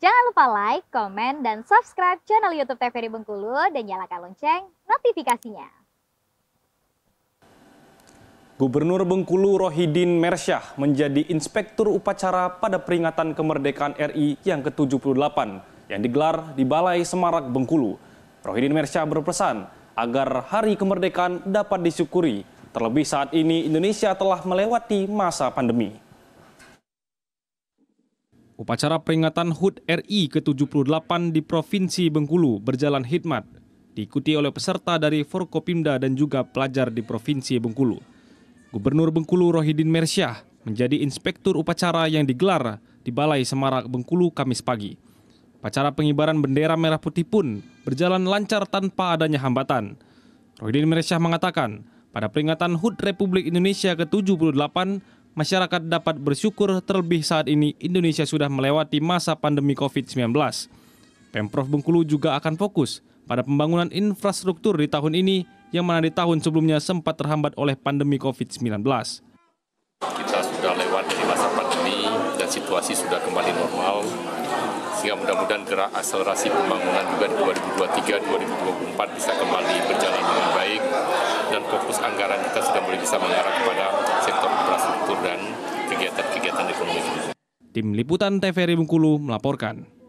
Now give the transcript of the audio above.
Jangan lupa like, komen, dan subscribe channel YouTube TVRI Bengkulu dan nyalakan lonceng notifikasinya. Gubernur Bengkulu Rohidin Mersyah menjadi inspektur upacara pada peringatan kemerdekaan RI yang ke-78 yang digelar di Balai Semarak Bengkulu. Rohidin Mersyah berpesan agar hari kemerdekaan dapat disyukuri, terlebih saat ini Indonesia telah melewati masa pandemi. Upacara peringatan HUT RI ke-78 di Provinsi Bengkulu berjalan hikmat, diikuti oleh peserta dari Forkopimda dan juga pelajar di Provinsi Bengkulu. Gubernur Bengkulu Rohidin Mersyah menjadi inspektur upacara yang digelar di Balai Semarak Bengkulu Kamis pagi. Upacara pengibaran bendera merah putih pun berjalan lancar tanpa adanya hambatan. Rohidin Mersyah mengatakan, pada peringatan HUT Republik Indonesia ke-78, masyarakat dapat bersyukur terlebih saat ini Indonesia sudah melewati masa pandemi COVID-19. Pemprov Bengkulu juga akan fokus pada pembangunan infrastruktur di tahun ini yang mana di tahun sebelumnya sempat terhambat oleh pandemi COVID-19. Kita sudah lewat dari masa pandemi dan situasi sudah kembali normal sehingga mudah-mudahan gerak akselerasi pembangunan juga di 2023-2024 bisa kembali berjalan dengan baik dan fokus anggaran kita sudah mulai bisa mengarah kepada kegiatan-kegiatan ekonomi. Tim Liputan TVRI Bengkulu melaporkan.